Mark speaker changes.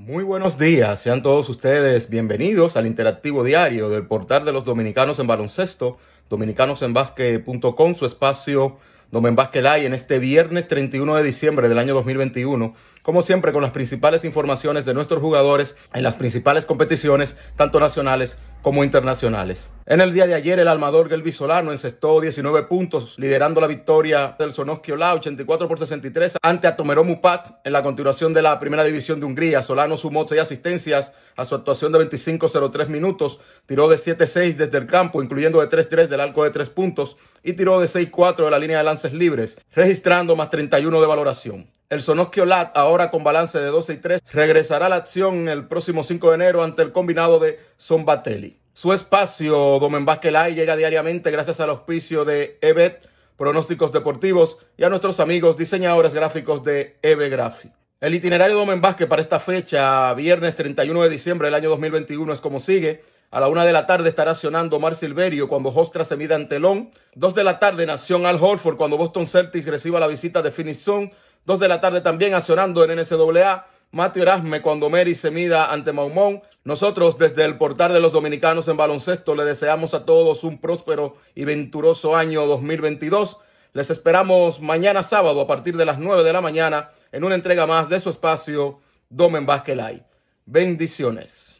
Speaker 1: Muy buenos días, sean todos ustedes bienvenidos al interactivo diario del portal de los dominicanos en baloncesto, dominicanosenbasque.com, su espacio Domen Live, en este viernes 31 de diciembre del año 2021 como siempre con las principales informaciones de nuestros jugadores en las principales competiciones, tanto nacionales como internacionales. En el día de ayer, el almador Gelby Solano encestó 19 puntos, liderando la victoria del Sonoski Ola 84 por 63 ante Tomeró Mupat en la continuación de la primera división de Hungría. Solano sumó 6 asistencias a su actuación de 25-03 minutos, tiró de 7-6 desde el campo, incluyendo de 3-3 del arco de 3 puntos y tiró de 6-4 de la línea de lances libres, registrando más 31 de valoración. El Sonosky Lat, ahora con balance de 12 y 3, regresará a la acción el próximo 5 de enero ante el combinado de Zombatelli. Su espacio, Domen Vázquez llega diariamente gracias al auspicio de EBET, pronósticos deportivos y a nuestros amigos diseñadores gráficos de EBE Graphic. El itinerario Domen Vázquez para esta fecha, viernes 31 de diciembre del año 2021, es como sigue. A la una de la tarde estará accionando Mar Silverio cuando Hostra se mida en telón. Dos de la tarde, Nación Al Holford cuando Boston Celtics reciba la visita de Phoenix Zone. 2 de la tarde también accionando en NCAA. Mateo Erasme cuando Mary se mida ante Maumón. Nosotros desde el portal de los dominicanos en baloncesto le deseamos a todos un próspero y venturoso año 2022. Les esperamos mañana sábado a partir de las 9 de la mañana en una entrega más de su espacio Domen Vázquelay. Bendiciones.